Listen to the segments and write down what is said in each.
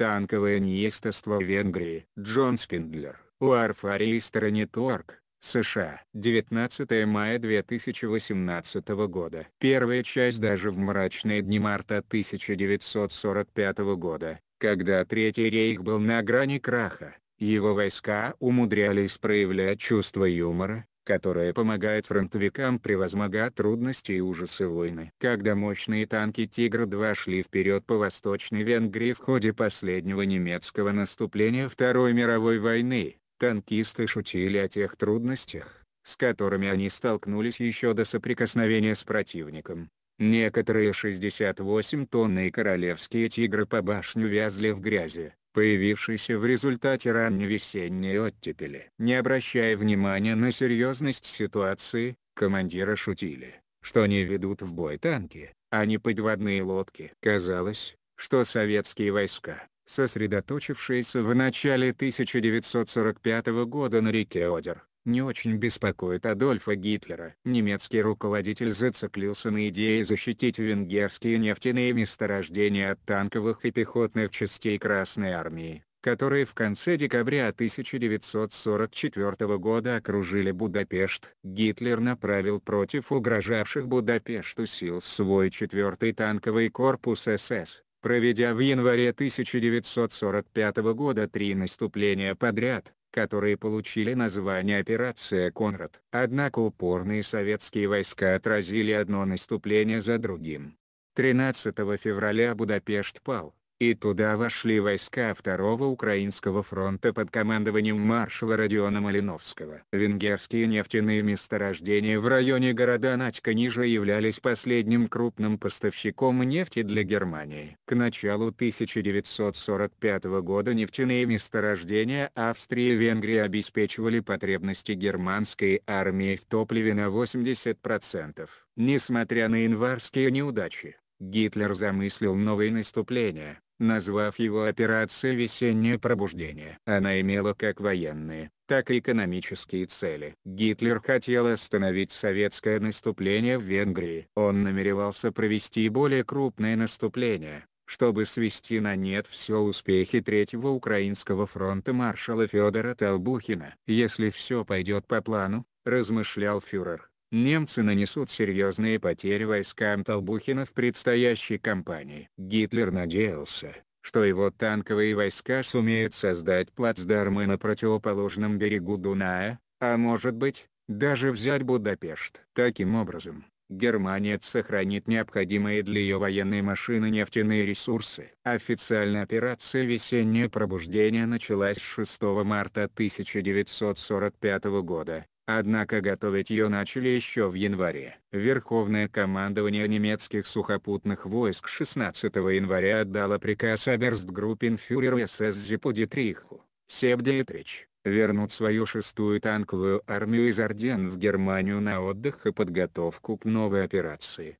танковое в Венгрии. Джон Спиндлер, Уарфарий Сторонеторг, США. 19 мая 2018 года. Первая часть даже в мрачные дни марта 1945 года, когда Третий рейх был на грани краха, его войска умудрялись проявлять чувство юмора, которая помогает фронтовикам превозмогать трудности и ужасы войны. Когда мощные танки «Тигр-2» шли вперед по Восточной Венгрии в ходе последнего немецкого наступления Второй мировой войны, танкисты шутили о тех трудностях, с которыми они столкнулись еще до соприкосновения с противником. Некоторые 68-тонные королевские «Тигры» по башню вязли в грязи появившийся в результате ранневесенней оттепели. Не обращая внимания на серьезность ситуации, командиры шутили, что они ведут в бой танки, а не подводные лодки. Казалось, что советские войска, сосредоточившиеся в начале 1945 года на реке Одер, не очень беспокоит Адольфа Гитлера. Немецкий руководитель зациклился на идее защитить венгерские нефтяные месторождения от танковых и пехотных частей Красной Армии которые в конце декабря 1944 года окружили Будапешт. Гитлер направил против угрожавших Будапешту сил свой 4-й танковый корпус СС, проведя в январе 1945 года три наступления подряд, которые получили название «Операция Конрад». Однако упорные советские войска отразили одно наступление за другим. 13 февраля Будапешт пал, и туда вошли войска Второго Украинского фронта под командованием маршала Родиона Малиновского. Венгерские нефтяные месторождения в районе города Надька ниже являлись последним крупным поставщиком нефти для Германии. К началу 1945 года нефтяные месторождения Австрии и Венгрии обеспечивали потребности германской армии в топливе на 80%. Несмотря на январские неудачи, Гитлер замыслил новые наступления, назвав его операцией «Весеннее пробуждение». Она имела как военные, так и экономические цели. Гитлер хотел остановить советское наступление в Венгрии. Он намеревался провести более крупное наступление, чтобы свести на нет все успехи Третьего Украинского фронта маршала Федора Толбухина. «Если все пойдет по плану», – размышлял фюрер, немцы нанесут серьезные потери войскам Толбухина в предстоящей кампании. Гитлер надеялся, что его танковые войска сумеют создать плацдармы на противоположном берегу Дуная, а может быть, даже взять Будапешт. Таким образом, Германия сохранит необходимые для ее военной машины нефтяные ресурсы. Официальная операция «Весеннее пробуждение» началась 6 марта 1945 года, Однако готовить ее начали еще в январе. Верховное командование немецких сухопутных войск 16 января отдало приказ оберстгруппенфюреру СС Зипу Дитриху, Себ Дитрич, вернуть свою шестую танковую армию из Орден в Германию на отдых и подготовку к новой операции.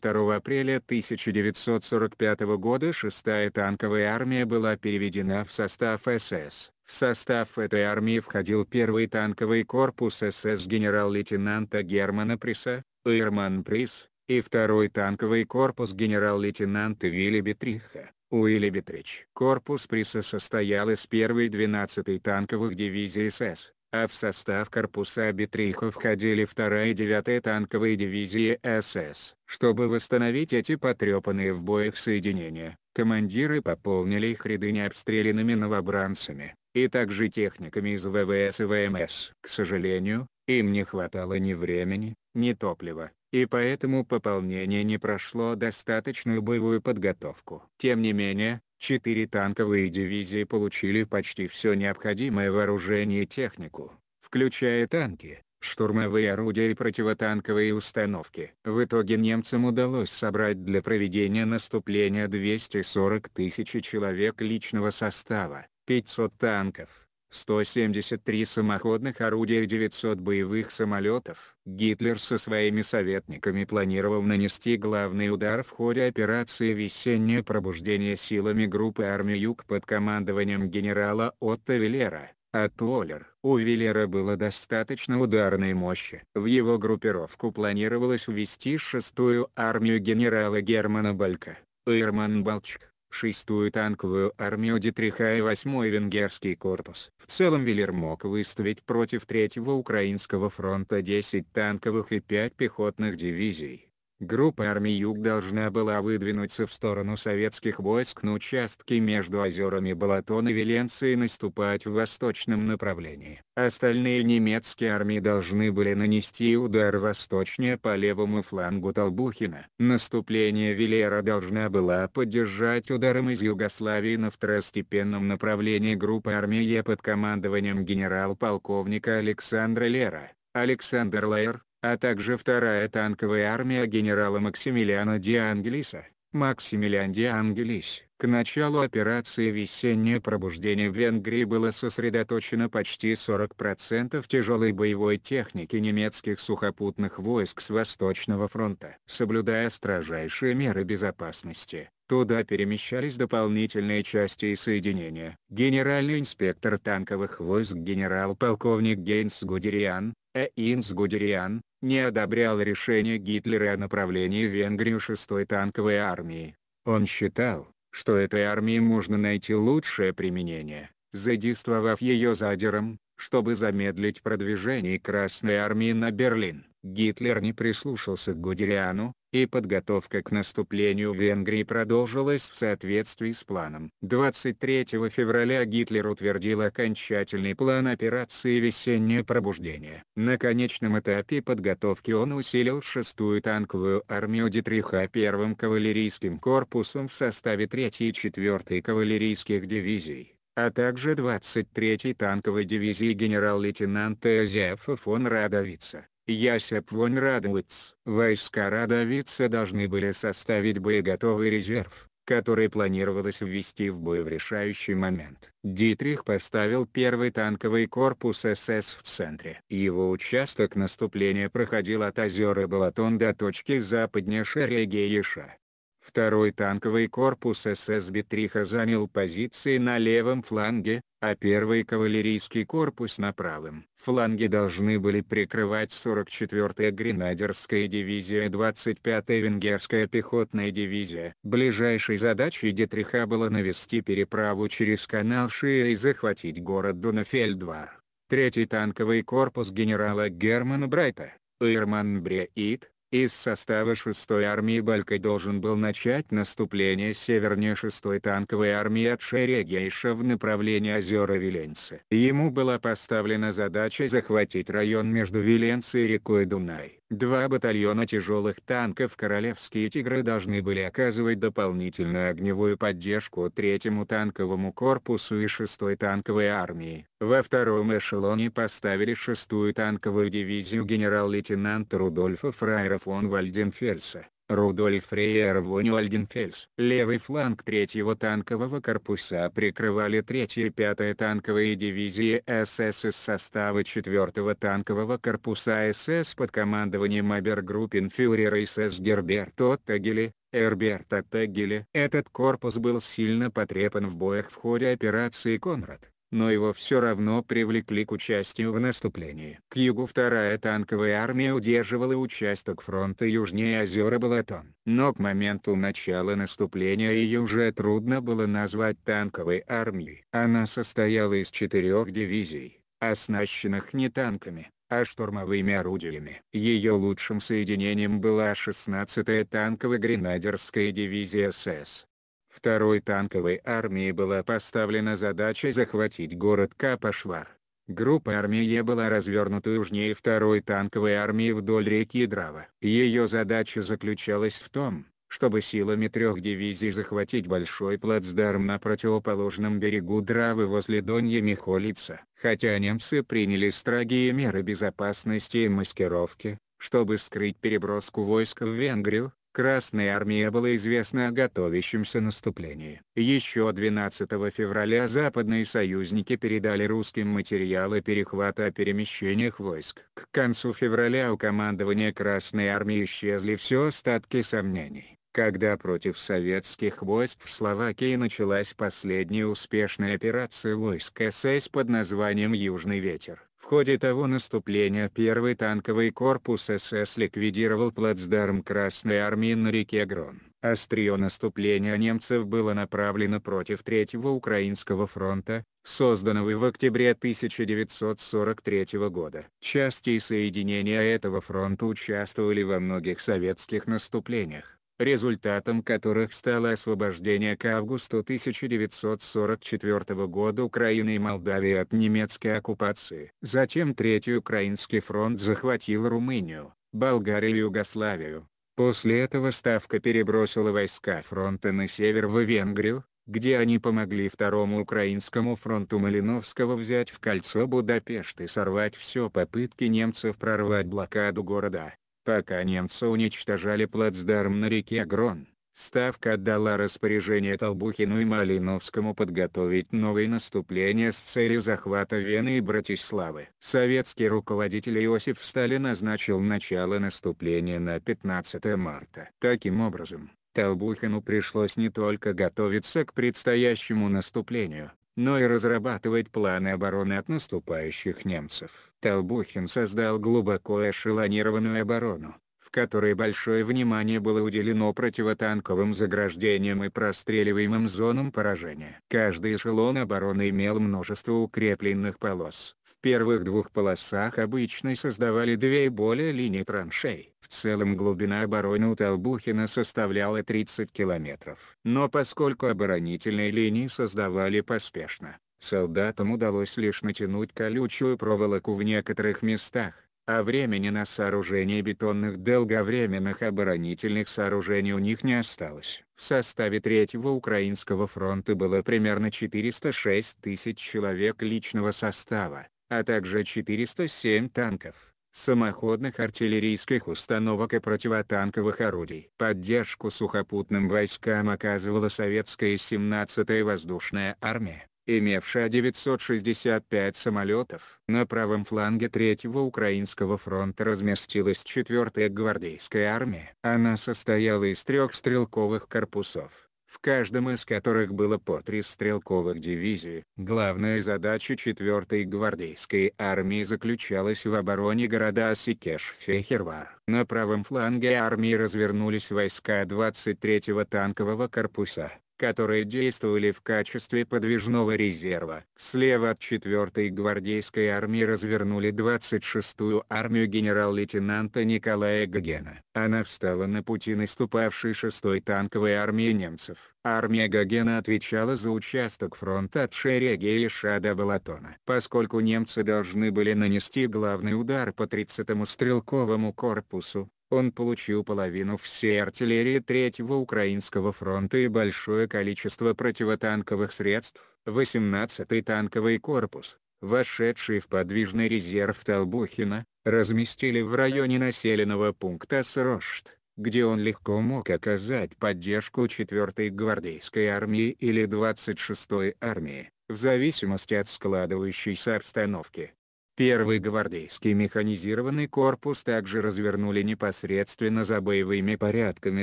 2 апреля 1945 года 6-я танковая армия была переведена в состав СС. В состав этой армии входил первый танковый корпус СС генерал-лейтенанта Германа Приса, Ирман Прис, и второй танковый корпус генерал-лейтенанта Вилли Бетриха, Уилли Бетрич. Корпус Приса состоял из первой 12-й танковых дивизий СС, а в состав корпуса Бетриха входили 2-я и 9-я танковые дивизии СС. Чтобы восстановить эти потрепанные в боях соединения, командиры пополнили их ряды необстрелянными новобранцами и также техниками из ВВС и ВМС. К сожалению, им не хватало ни времени, ни топлива, и поэтому пополнение не прошло достаточную боевую подготовку. Тем не менее, четыре танковые дивизии получили почти все необходимое вооружение и технику, включая танки, штурмовые орудия и противотанковые установки. В итоге немцам удалось собрать для проведения наступления 240 тысяч человек личного состава, 500 танков, 173 самоходных орудия и 900 боевых самолетов. Гитлер со своими советниками планировал нанести главный удар в ходе операции «Весеннее пробуждение» силами группы армии «Юг» под командованием генерала Отто Веллера. А Толлер, у Веллера было достаточно ударной мощи. В его группировку планировалось ввести шестую армию генерала Германа Балька. Ирман Балчик шестую танковую армию Дитриха и восьмой венгерский корпус. В целом Веллер мог выставить против третьего Украинского фронта 10 танковых и 5 пехотных дивизий группа армий Юг должна была выдвинуться в сторону советских войск на участке между озерами Балатон и Веленца и наступать в восточном направлении. Остальные немецкие армии должны были нанести удар восточнее по левому флангу Толбухина. Наступление Велера должна была поддержать ударом из Югославии на второстепенном направлении группы армии под командованием генерал-полковника Александра Лера. Александр Лаер, а также вторая танковая армия генерала Максимилиана Диангелиса, Максимилиан Диангелис. К началу операции «Весеннее пробуждение» в Венгрии было сосредоточено почти 40% тяжелой боевой техники немецких сухопутных войск с Восточного фронта. Соблюдая строжайшие меры безопасности, Туда перемещались дополнительные части и соединения. Генеральный инспектор танковых войск генерал-полковник Гейнс Гудериан, Э. Гудериан, не одобрял решение Гитлера о направлении в Венгрию 6-й танковой армии. Он считал, что этой армии можно найти лучшее применение, задействовав ее задером, чтобы замедлить продвижение Красной армии на Берлин. Гитлер не прислушался к Гудериану, и подготовка к наступлению в Венгрии продолжилась в соответствии с планом. 23 февраля Гитлер утвердил окончательный план операции «Весеннее пробуждение». На конечном этапе подготовки он усилил 6-ю танковую армию Дитриха первым кавалерийским корпусом в составе 3-й и 4-й кавалерийских дивизий а также 23-й танковой дивизии генерал-лейтенанта Азиафа фон Радовица. Ясеп Вонь радуется. Войска Радовица должны были составить боеготовый резерв, который планировалось ввести в бой в решающий момент. Дитрих поставил первый танковый корпус СС в центре. Его участок наступления проходил от озера Балатон до точки западнее Шерегееша. Второй танковый корпус СС Битриха занял позиции на левом фланге, а первый кавалерийский корпус на правом. Фланги должны были прикрывать 44-я гренадерская дивизия и 25-я венгерская пехотная дивизия. Ближайшей задачей Детриха было навести переправу через канал Шия и захватить город Дунафельдвар. Третий танковый корпус генерала Германа Брайта, Ирман Бреит, из состава 6-й армии Балька должен был начать наступление севернее 6-й танковой армии от Шерегейша в направлении озера Виленца. Ему была поставлена задача захватить район между Виленцей и рекой Дунай. Два батальона тяжелых танков «Королевские тигры» должны были оказывать дополнительную огневую поддержку третьему танковому корпусу и шестой танковой армии. Во втором эшелоне поставили шестую танковую дивизию генерал-лейтенанта Рудольфа Фрайера фон Вальденфельса. Рудольф Рейер Вунюальденфельс. Левый фланг 3-го танкового корпуса прикрывали 3-я и 5-я танковые дивизии СС из состава 4-го танкового корпуса СС под командованием обергруппенфюрера СС Герберта Оттегеля, Эрберта Тегеля. Этот корпус был сильно потрепан в боях в ходе операции «Конрад» но его все равно привлекли к участию в наступлении. К югу вторая танковая армия удерживала участок фронта южнее озера Балатон. Но к моменту начала наступления ее уже трудно было назвать танковой армией. Она состояла из четырех дивизий, оснащенных не танками, а штурмовыми орудиями. Ее лучшим соединением была 16-я танково-гренадерская дивизия СС. Второй танковой армии была поставлена задача захватить город Капашвар. Группа армии была развернута южнее второй танковой армии вдоль реки Драва. Ее задача заключалась в том, чтобы силами трех дивизий захватить большой плацдарм на противоположном берегу Дравы возле Донья Михолица. Хотя немцы приняли строгие меры безопасности и маскировки, чтобы скрыть переброску войск в Венгрию, Красная армия была известна о готовящемся наступлении. Еще 12 февраля западные союзники передали русским материалы перехвата о перемещениях войск. К концу февраля у командования Красной армии исчезли все остатки сомнений. Когда против советских войск в Словакии началась последняя успешная операция войск СС под названием «Южный ветер», в ходе того наступления первый танковый корпус СС ликвидировал плацдарм Красной Армии на реке Грон. Острие наступления немцев было направлено против Третьего Украинского фронта, созданного в октябре 1943 года. Части и соединения этого фронта участвовали во многих советских наступлениях результатом которых стало освобождение к августу 1944 года Украины и Молдавии от немецкой оккупации. Затем Третий Украинский фронт захватил Румынию, Болгарию и Югославию. После этого Ставка перебросила войска фронта на север в Венгрию, где они помогли Второму Украинскому фронту Малиновского взять в кольцо Будапешт и сорвать все попытки немцев прорвать блокаду города. Пока немцы уничтожали плацдарм на реке Грон, Ставка отдала распоряжение Толбухину и Малиновскому подготовить новые наступления с целью захвата Вены и Братиславы. Советский руководитель Иосиф Сталин назначил начало наступления на 15 марта. Таким образом, Толбухину пришлось не только готовиться к предстоящему наступлению, но и разрабатывать планы обороны от наступающих немцев. Толбухин создал глубоко эшелонированную оборону, в которой большое внимание было уделено противотанковым заграждениям и простреливаемым зонам поражения. Каждый эшелон обороны имел множество укрепленных полос, первых двух полосах обычно создавали две и более линий траншей. В целом глубина обороны у Толбухина составляла 30 километров. Но поскольку оборонительные линии создавали поспешно, солдатам удалось лишь натянуть колючую проволоку в некоторых местах, а времени на сооружение бетонных долговременных оборонительных сооружений у них не осталось. В составе Третьего Украинского фронта было примерно 406 тысяч человек личного состава, а также 407 танков, самоходных артиллерийских установок и противотанковых орудий. Поддержку сухопутным войскам оказывала советская 17-я воздушная армия имевшая 965 самолетов. На правом фланге Третьего Украинского фронта разместилась 4-я гвардейская армия. Она состояла из трех стрелковых корпусов в каждом из которых было по три стрелковых дивизии. Главная задача 4-й гвардейской армии заключалась в обороне города Асикеш-Фехервар. На правом фланге армии развернулись войска 23-го танкового корпуса, которые действовали в качестве подвижного резерва. Слева от 4-й гвардейской армии развернули 26-ю армию генерал-лейтенанта Николая Гогена. Она встала на пути наступавшей 6-й танковой армии немцев. Армия Гогена отвечала за участок фронта от Шерегеиша до Балатона. Поскольку немцы должны были нанести главный удар по 30-му стрелковому корпусу, он получил половину всей артиллерии Третьего Украинского фронта и большое количество противотанковых средств, 18-й танковый корпус, вошедший в подвижный резерв Толбухина, разместили в районе населенного пункта Срошт, где он легко мог оказать поддержку 4-й гвардейской армии или 26-й армии, в зависимости от складывающейся обстановки. Первый гвардейский механизированный корпус также развернули непосредственно за боевыми порядками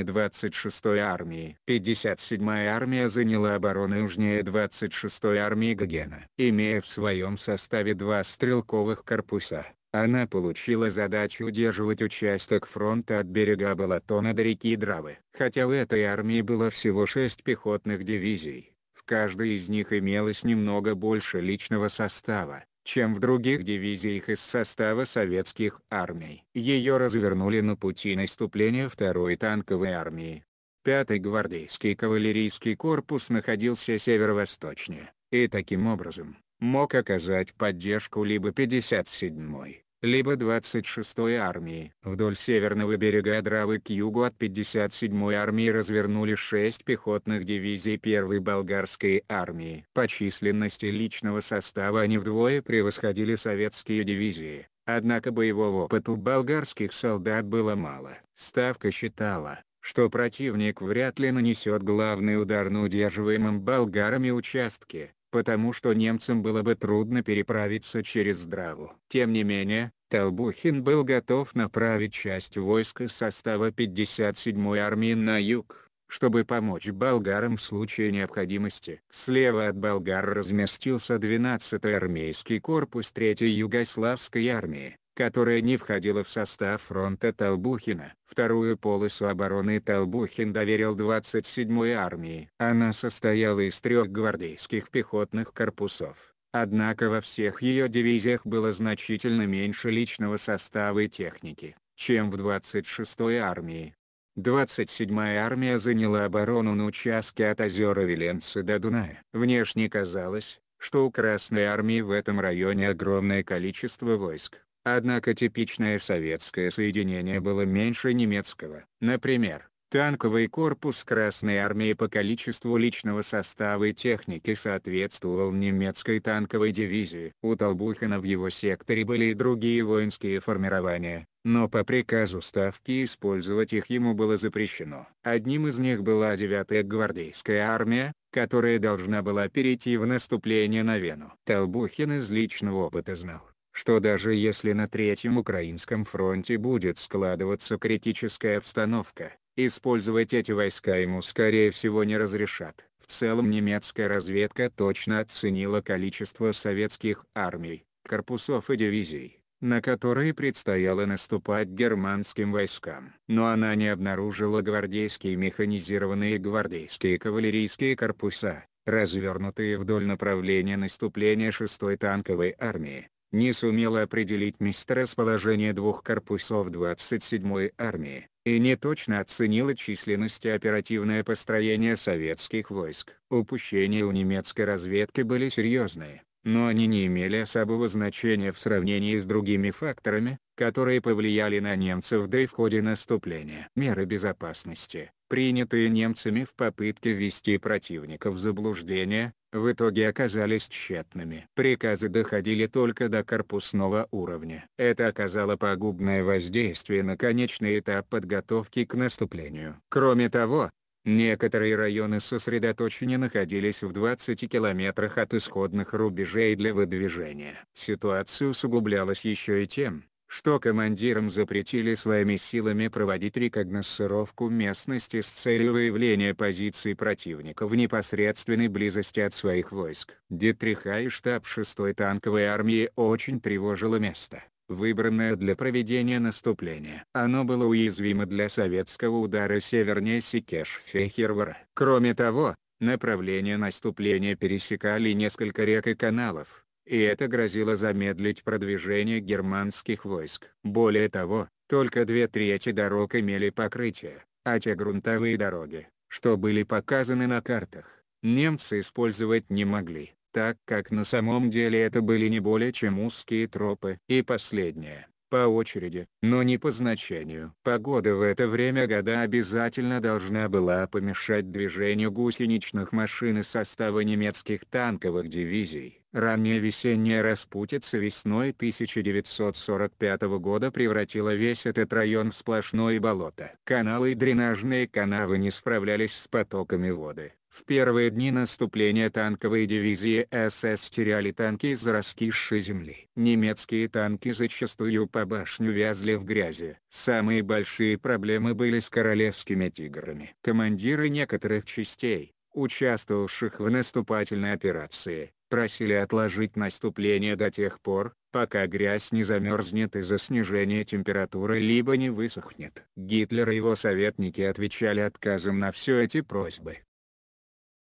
26-й армии. 57-я армия заняла оборону южнее 26-й армии Гогена. Имея в своем составе два стрелковых корпуса, она получила задачу удерживать участок фронта от берега Балатона до реки Дравы. Хотя у этой армии было всего шесть пехотных дивизий, в каждой из них имелось немного больше личного состава чем в других дивизиях из состава советских армий. Ее развернули на пути наступления второй танковой армии. Пятый гвардейский кавалерийский корпус находился северо-восточнее, и таким образом, мог оказать поддержку либо 57-й, либо 26-й армии. Вдоль северного берега Дравы к югу от 57-й армии развернули 6 пехотных дивизий 1-й болгарской армии. По численности личного состава они вдвое превосходили советские дивизии. Однако боевого опыта болгарских солдат было мало. Ставка считала, что противник вряд ли нанесет главный удар на удерживаемом болгарами участке, потому что немцам было бы трудно переправиться через Драву. Тем не менее, Толбухин был готов направить часть войска состава 57-й армии на юг, чтобы помочь болгарам в случае необходимости. Слева от болгар разместился 12-й армейский корпус 3-й Югославской армии которая не входила в состав фронта Толбухина. Вторую полосу обороны Толбухин доверил 27-й армии. Она состояла из трех гвардейских пехотных корпусов. Однако во всех ее дивизиях было значительно меньше личного состава и техники, чем в 26-й армии. 27-я армия заняла оборону на участке от озера Веленцы до Дуная. Внешне казалось, что у Красной армии в этом районе огромное количество войск. Однако типичное советское соединение было меньше немецкого. Например, танковый корпус Красной Армии по количеству личного состава и техники соответствовал немецкой танковой дивизии. У Толбухина в его секторе были и другие воинские формирования, но по приказу Ставки использовать их ему было запрещено. Одним из них была 9-я гвардейская армия, которая должна была перейти в наступление на Вену. Толбухин из личного опыта знал что даже если на Третьем Украинском фронте будет складываться критическая обстановка, использовать эти войска ему скорее всего не разрешат. В целом немецкая разведка точно оценила количество советских армий, корпусов и дивизий, на которые предстояло наступать германским войскам. Но она не обнаружила гвардейские механизированные гвардейские кавалерийские корпуса, развернутые вдоль направления наступления 6-й танковой армии не сумела определить месторасположение двух корпусов 27-й армии, и не точно оценила численность и оперативное построение советских войск. Упущения у немецкой разведки были серьезные, но они не имели особого значения в сравнении с другими факторами, которые повлияли на немцев да и в ходе наступления. Меры безопасности, принятые немцами в попытке ввести противника в заблуждение, в итоге оказались тщетными. Приказы доходили только до корпусного уровня. Это оказало пагубное воздействие на конечный этап подготовки к наступлению. Кроме того, Некоторые районы сосредоточения находились в 20 километрах от исходных рубежей для выдвижения. Ситуация усугублялась еще и тем, что командирам запретили своими силами проводить рекогносцировку местности с целью выявления позиций противника в непосредственной близости от своих войск. Детриха и штаб 6-й танковой армии очень тревожило место, выбранное для проведения наступления. Оно было уязвимо для советского удара севернее Секеш-Фехервара. Кроме того, направление наступления пересекали несколько рек и каналов, и это грозило замедлить продвижение германских войск. Более того, только две трети дорог имели покрытие, а те грунтовые дороги, что были показаны на картах, немцы использовать не могли, так как на самом деле это были не более чем узкие тропы. И последнее, по очереди, но не по значению. Погода в это время года обязательно должна была помешать движению гусеничных машин из состава немецких танковых дивизий Ранняя весенняя распутица весной 1945 года превратила весь этот район в сплошное болото. Каналы и дренажные канавы не справлялись с потоками воды. В первые дни наступления танковые дивизии СС теряли танки из-за раскисшей земли. Немецкие танки зачастую по башню вязли в грязи. Самые большие проблемы были с королевскими «Тиграми». Командиры некоторых частей, участвовавших в наступательной операции, просили отложить наступление до тех пор, пока грязь не замерзнет из-за снижения температуры либо не высохнет. Гитлер и его советники отвечали отказом на все эти просьбы.